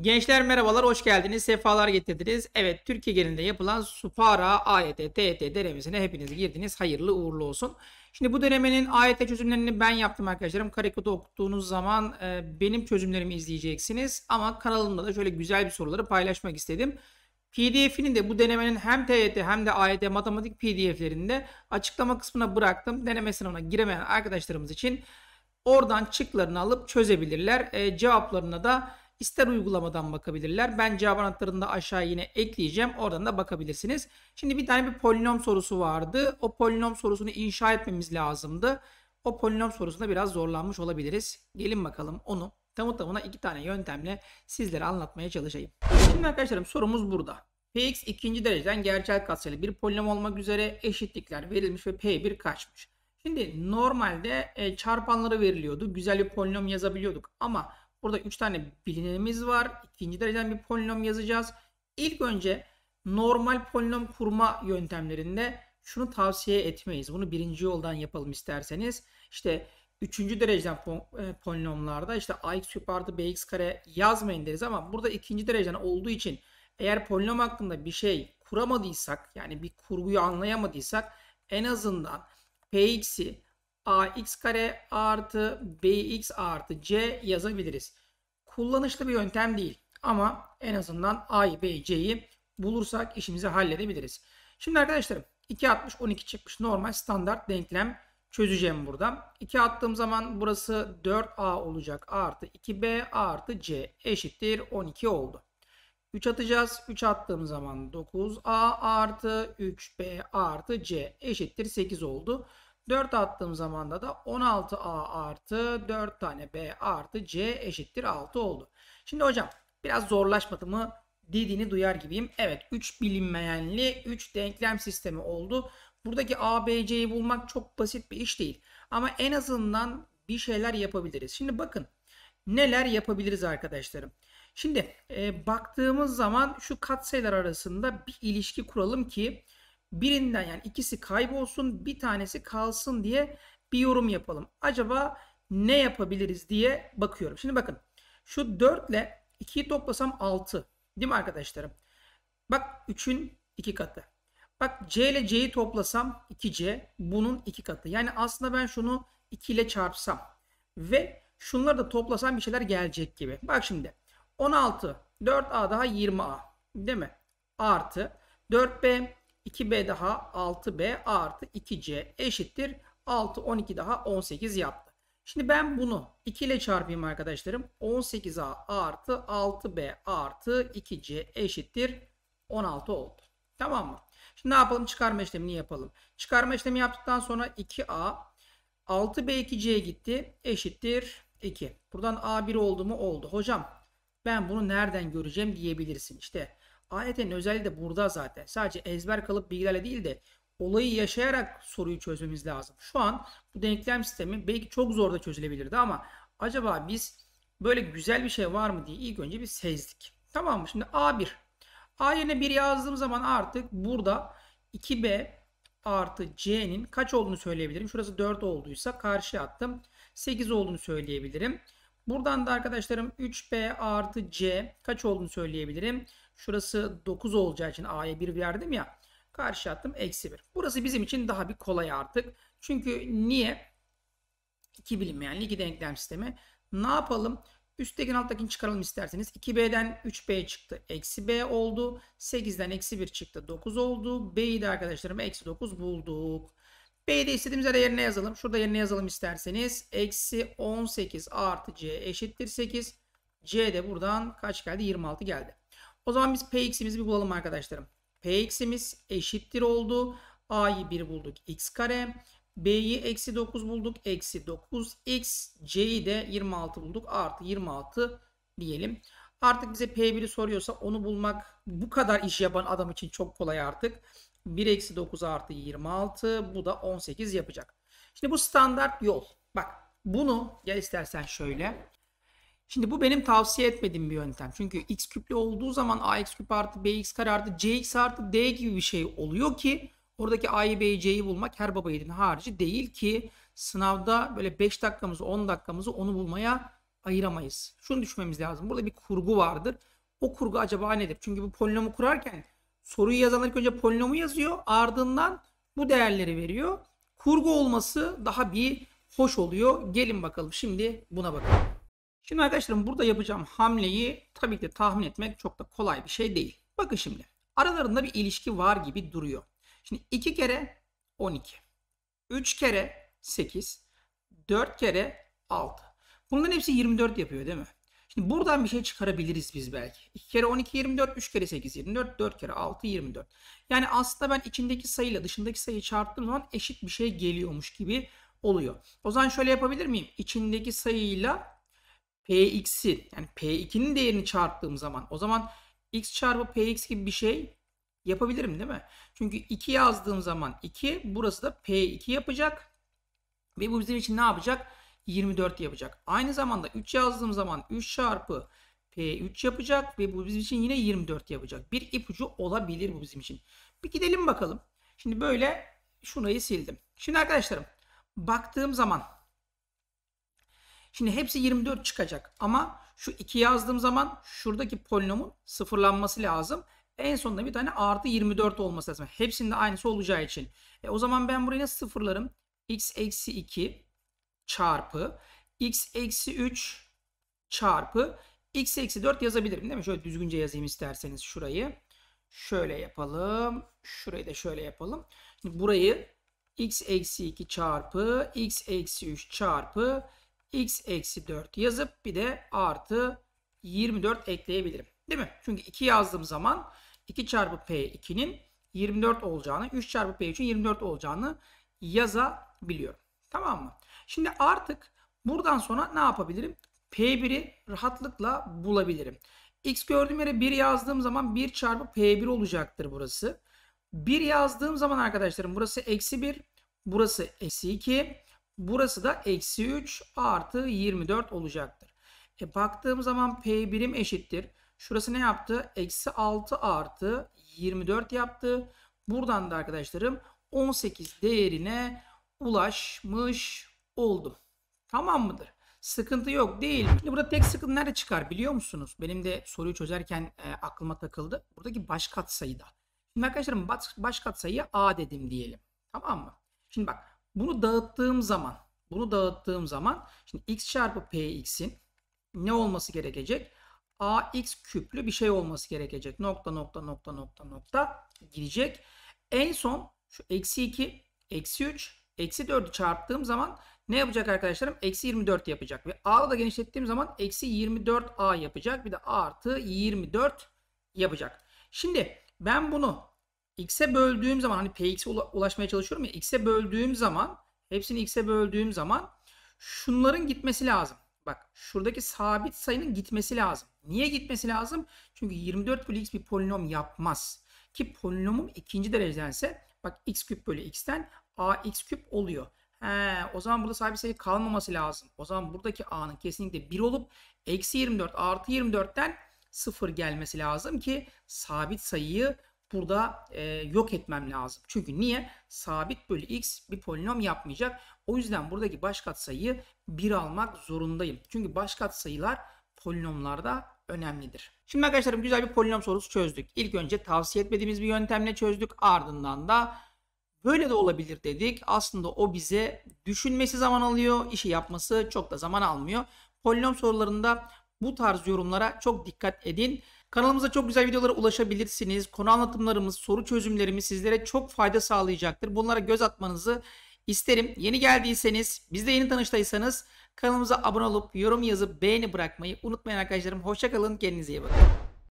Gençler merhabalar, hoş geldiniz, sefalar getirdiniz. Evet, Türkiye genelinde yapılan Supara, AYT, TET denemesine hepiniz girdiniz. Hayırlı uğurlu olsun. Şimdi bu denemenin AYT çözümlerini ben yaptım arkadaşlarım. Karikodu okuduğunuz zaman e, benim çözümlerimi izleyeceksiniz. Ama kanalımda da şöyle güzel bir soruları paylaşmak istedim. PDF'ini de bu denemenin hem TET hem de AYT matematik PDF'lerinde açıklama kısmına bıraktım. Deneme sınavına giremeyen arkadaşlarımız için oradan çıklarını alıp çözebilirler. E, cevaplarına da ister uygulamadan bakabilirler. Ben cevap anahtarını da aşağı yine ekleyeceğim. Oradan da bakabilirsiniz. Şimdi bir tane bir polinom sorusu vardı. O polinom sorusunu inşa etmemiz lazımdı. O polinom sorusunda biraz zorlanmış olabiliriz. Gelin bakalım onu tamı tamına iki tane yöntemle sizlere anlatmaya çalışayım. Şimdi arkadaşlarım sorumuz burada. Px ikinci dereceden gerçel katsayılı bir polinom olmak üzere eşitlikler verilmiş ve P1 kaçmış. Şimdi normalde e, çarpanları veriliyordu. Güzel bir polinom yazabiliyorduk ama Burada 3 tane bilinenimiz var. İkinci dereceden bir polinom yazacağız. İlk önce normal polinom kurma yöntemlerinde şunu tavsiye etmeyiz. Bunu birinci yoldan yapalım isterseniz. İşte üçüncü dereceden e, polinomlarda işte ax artı bx kare yazmayın deriz ama burada ikinci dereceden olduğu için eğer polinom hakkında bir şey kuramadıysak yani bir kurguyu anlayamadıysak en azından px'i ax kare artı bx artı c yazabiliriz. Kullanışlı bir yöntem değil ama en azından A B c'yi bulursak işimizi halledebiliriz. Şimdi arkadaşlarım 2 atmış 12 çıkmış normal standart denklem çözeceğim burada. 2 attığım zaman burası 4a olacak artı 2b artı c eşittir 12 oldu. 3 atacağız. 3 attığım zaman 9a artı 3b artı c eşittir 8 oldu. 4 attığım zaman da da 16A artı 4 tane B artı C eşittir 6 oldu. Şimdi hocam biraz zorlaşmadı mı dediğini duyar gibiyim. Evet 3 bilinmeyenli 3 denklem sistemi oldu. Buradaki ABC'yi bulmak çok basit bir iş değil. Ama en azından bir şeyler yapabiliriz. Şimdi bakın neler yapabiliriz arkadaşlarım. Şimdi e, baktığımız zaman şu katsayılar arasında bir ilişki kuralım ki birinden yani ikisi kaybolsun bir tanesi kalsın diye bir yorum yapalım. Acaba ne yapabiliriz diye bakıyorum. Şimdi bakın şu 4 ile 2'yi toplasam 6 değil mi arkadaşlarım? Bak 3'ün 2 katı. Bak C ile C'yi toplasam 2C bunun 2 katı. Yani aslında ben şunu 2 ile çarpsam ve şunları da toplasam bir şeyler gelecek gibi. Bak şimdi 16 4A daha 20A değil mi? Artı 4B 2b daha 6b artı 2c eşittir. 6 12 daha 18 yaptı. Şimdi ben bunu 2 ile çarpayım arkadaşlarım. 18a artı 6b artı 2c eşittir 16 oldu. Tamam mı? Şimdi ne yapalım? Çıkarma işlemini yapalım. Çıkarma işlemi yaptıktan sonra 2a 6b 2 c gitti. Eşittir 2. Buradan a1 oldu mu? Oldu. Hocam ben bunu nereden göreceğim diyebilirsin. İşte AYT'nin özelliği de burada zaten. Sadece ezber kalıp bilgilerle değil de olayı yaşayarak soruyu çözmemiz lazım. Şu an bu denklem sistemi belki çok zor da çözülebilirdi ama acaba biz böyle güzel bir şey var mı diye ilk önce bir sezdik. Tamam mı? Şimdi A1. A yerine 1 yazdığım zaman artık burada 2B artı C'nin kaç olduğunu söyleyebilirim. Şurası 4 olduysa karşı attım. 8 olduğunu söyleyebilirim. Buradan da arkadaşlarım 3B artı C kaç olduğunu söyleyebilirim. Şurası 9 olacağı için A'ya 1 verdim ya. Karşı attım eksi 1. Burası bizim için daha bir kolay artık. Çünkü niye? İki bilinmeyenli iki denklem sistemi. Ne yapalım? Üsttekin alttakini çıkaralım isterseniz. 2B'den 3B çıktı. Eksi B oldu. 8'den eksi 1 çıktı. 9 oldu. B'yi de arkadaşlarım eksi 9 bulduk. B'yi de istediğimiz yere yerine yazalım. Şurada yerine yazalım isterseniz. Eksi 18 artı C eşittir 8. C de buradan kaç geldi? 26 geldi. O zaman biz Px'imizi bir bulalım arkadaşlarım. Px'imiz eşittir oldu. A'yı 1 bulduk. X kare. B'yi eksi 9 bulduk. Eksi 9x. C'yi de 26 bulduk. Artı 26 diyelim. Artık bize P1'i soruyorsa onu bulmak bu kadar iş yapan adam için çok kolay artık. 1 eksi 9 artı 26 bu da 18 yapacak. Şimdi bu standart yol. Bak bunu ya istersen şöyle. Şimdi bu benim tavsiye etmediğim bir yöntem. Çünkü x küplü olduğu zaman ax küp artı bx kare artı cx artı d gibi bir şey oluyor ki oradaki a'yı b'yi c'yi bulmak her baba yiğidin harici değil ki sınavda böyle 5 dakikamızı 10 dakikamızı onu bulmaya ayıramayız. Şunu düşünmemiz lazım. Burada bir kurgu vardır. O kurgu acaba nedir? Çünkü bu polinomu kurarken soruyu yazanlar ilk önce polinomu yazıyor. Ardından bu değerleri veriyor. Kurgu olması daha bir hoş oluyor. Gelin bakalım şimdi buna bakalım. Şimdi arkadaşlarım burada yapacağım hamleyi tabii ki tahmin etmek çok da kolay bir şey değil. Bakın şimdi aralarında bir ilişki var gibi duruyor. Şimdi 2 kere 12, 3 kere 8, 4 kere 6. Bunların hepsi 24 yapıyor değil mi? buradan bir şey çıkarabiliriz biz belki. 2 kere 12 24, 3 kere 8 24, 4 kere 6 24. Yani aslında ben içindeki sayıyla dışındaki sayıyı çarptığım zaman eşit bir şey geliyormuş gibi oluyor. O zaman şöyle yapabilir miyim? İçindeki sayıyla px'i yani p2'nin değerini çarptığım zaman o zaman x çarpı px gibi bir şey yapabilirim değil mi? Çünkü 2 yazdığım zaman 2 burası da p2 yapacak. Ve bu bizim için ne yapacak? 24 yapacak. Aynı zamanda 3 yazdığım zaman 3 çarpı P3 yapacak ve bu bizim için yine 24 yapacak. Bir ipucu olabilir bu bizim için. Bir gidelim bakalım. Şimdi böyle şurayı sildim. Şimdi arkadaşlarım baktığım zaman şimdi hepsi 24 çıkacak ama şu 2 yazdığım zaman şuradaki polinomun sıfırlanması lazım. En sonunda bir tane artı 24 olması lazım. Hepsinde aynısı olacağı için. E, o zaman ben burayı nasıl sıfırlarım? x eksi 2 çarpı x eksi 3 çarpı x eksi 4 yazabilirim değil mi? Şöyle düzgünce yazayım isterseniz şurayı. Şöyle yapalım. Şurayı da şöyle yapalım. Şimdi burayı x eksi 2 çarpı x eksi 3 çarpı x eksi 4 yazıp bir de artı 24 ekleyebilirim. Değil mi? Çünkü 2 yazdığım zaman 2 çarpı p 2'nin 24 olacağını 3 çarpı p 3'ün 24 olacağını yazabiliyorum. Tamam mı? Şimdi artık buradan sonra ne yapabilirim? P1'i rahatlıkla bulabilirim. X gördüğüm yere 1 yazdığım zaman 1 çarpı P1 olacaktır burası. 1 yazdığım zaman arkadaşlarım burası eksi 1, burası eksi 2, burası da eksi 3 artı 24 olacaktır. E baktığım zaman P birim eşittir. Şurası ne yaptı? Eksi 6 artı 24 yaptı. Buradan da arkadaşlarım 18 değerine ulaşmış oldum. Tamam mıdır? Sıkıntı yok değil Şimdi burada tek sıkıntı nerede çıkar biliyor musunuz? Benim de soruyu çözerken e, aklıma takıldı. Buradaki baş sayıda Şimdi arkadaşlarım baş, baş katsayıya A dedim diyelim. Tamam mı? Şimdi bak bunu dağıttığım zaman bunu dağıttığım zaman şimdi x çarpı px'in ne olması gerekecek? ax küplü bir şey olması gerekecek. Nokta nokta nokta nokta nokta gidecek. En son şu eksi 2, eksi 3, eksi 4'ü çarptığım zaman ne yapacak arkadaşlarım? Eksi 24 yapacak. Ve A'da da genişlettiğim zaman eksi 24A yapacak. Bir de A artı 24 yapacak. Şimdi ben bunu X'e böldüğüm zaman hani PX'e ulaşmaya çalışıyorum ya. X'e böldüğüm zaman hepsini X'e böldüğüm zaman şunların gitmesi lazım. Bak şuradaki sabit sayının gitmesi lazım. Niye gitmesi lazım? Çünkü 24 bölü x bir polinom yapmaz. Ki polinomum ikinci derecedense bak x küp bölü x'ten ax küp oluyor. He, o zaman burada sabit sayı kalmaması lazım. O zaman buradaki a'nın kesinlikle 1 olup eksi 24 artı 24'ten 0 gelmesi lazım ki sabit sayıyı burada e, yok etmem lazım. Çünkü niye? Sabit bölü x bir polinom yapmayacak. O yüzden buradaki baş katsayıyı 1 almak zorundayım. Çünkü baş katsayılar polinomlarda önemlidir. Şimdi arkadaşlarım güzel bir polinom sorusu çözdük. İlk önce tavsiye etmediğimiz bir yöntemle çözdük. Ardından da Böyle de olabilir dedik. Aslında o bize düşünmesi zaman alıyor, işi yapması çok da zaman almıyor. Polinom sorularında bu tarz yorumlara çok dikkat edin. Kanalımıza çok güzel videolara ulaşabilirsiniz. Konu anlatımlarımız, soru çözümlerimiz sizlere çok fayda sağlayacaktır. Bunlara göz atmanızı isterim. Yeni geldiyseniz, bizde yeni tanıştaysanız kanalımıza abone olup yorum yazıp beğeni bırakmayı unutmayın arkadaşlarım. Hoşçakalın, kendinize iyi bakın.